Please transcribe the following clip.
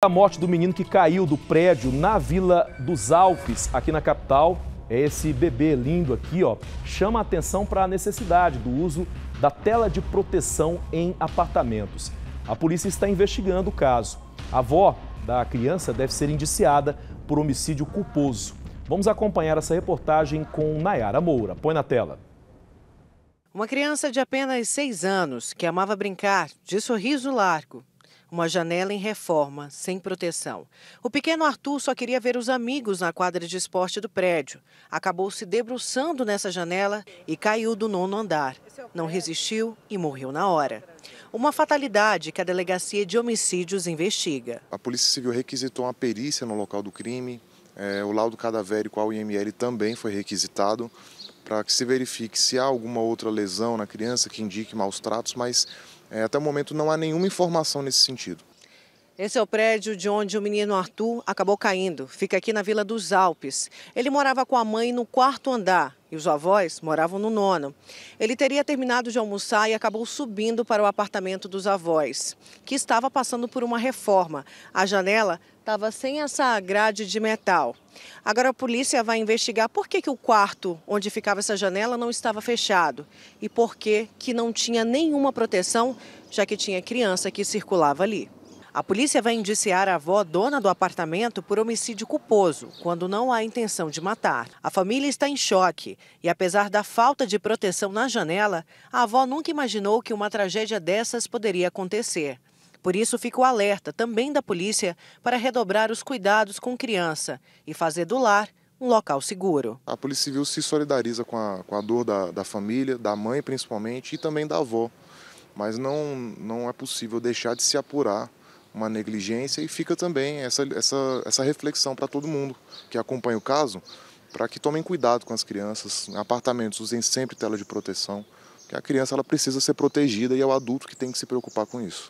A morte do menino que caiu do prédio na Vila dos Alpes, aqui na capital, é esse bebê lindo aqui, ó, chama a atenção para a necessidade do uso da tela de proteção em apartamentos. A polícia está investigando o caso. A avó da criança deve ser indiciada por homicídio culposo. Vamos acompanhar essa reportagem com Nayara Moura. Põe na tela. Uma criança de apenas seis anos que amava brincar de sorriso largo uma janela em reforma, sem proteção. O pequeno Arthur só queria ver os amigos na quadra de esporte do prédio. Acabou se debruçando nessa janela e caiu do nono andar. Não resistiu e morreu na hora. Uma fatalidade que a Delegacia de Homicídios investiga. A Polícia Civil requisitou uma perícia no local do crime. É, o laudo cadavérico ao IML também foi requisitado para que se verifique se há alguma outra lesão na criança que indique maus tratos, mas é, até o momento não há nenhuma informação nesse sentido. Esse é o prédio de onde o menino Arthur acabou caindo. Fica aqui na Vila dos Alpes. Ele morava com a mãe no quarto andar e os avós moravam no nono. Ele teria terminado de almoçar e acabou subindo para o apartamento dos avós, que estava passando por uma reforma. A janela estava sem essa grade de metal. Agora a polícia vai investigar por que, que o quarto onde ficava essa janela não estava fechado e por que, que não tinha nenhuma proteção, já que tinha criança que circulava ali. A polícia vai indiciar a avó dona do apartamento por homicídio culposo, quando não há intenção de matar. A família está em choque e, apesar da falta de proteção na janela, a avó nunca imaginou que uma tragédia dessas poderia acontecer. Por isso, fica o alerta também da polícia para redobrar os cuidados com criança e fazer do lar um local seguro. A Polícia Civil se solidariza com a, com a dor da, da família, da mãe principalmente, e também da avó. Mas não, não é possível deixar de se apurar uma negligência e fica também essa, essa, essa reflexão para todo mundo que acompanha o caso, para que tomem cuidado com as crianças. Apartamentos usem sempre tela de proteção, que a criança ela precisa ser protegida e é o adulto que tem que se preocupar com isso.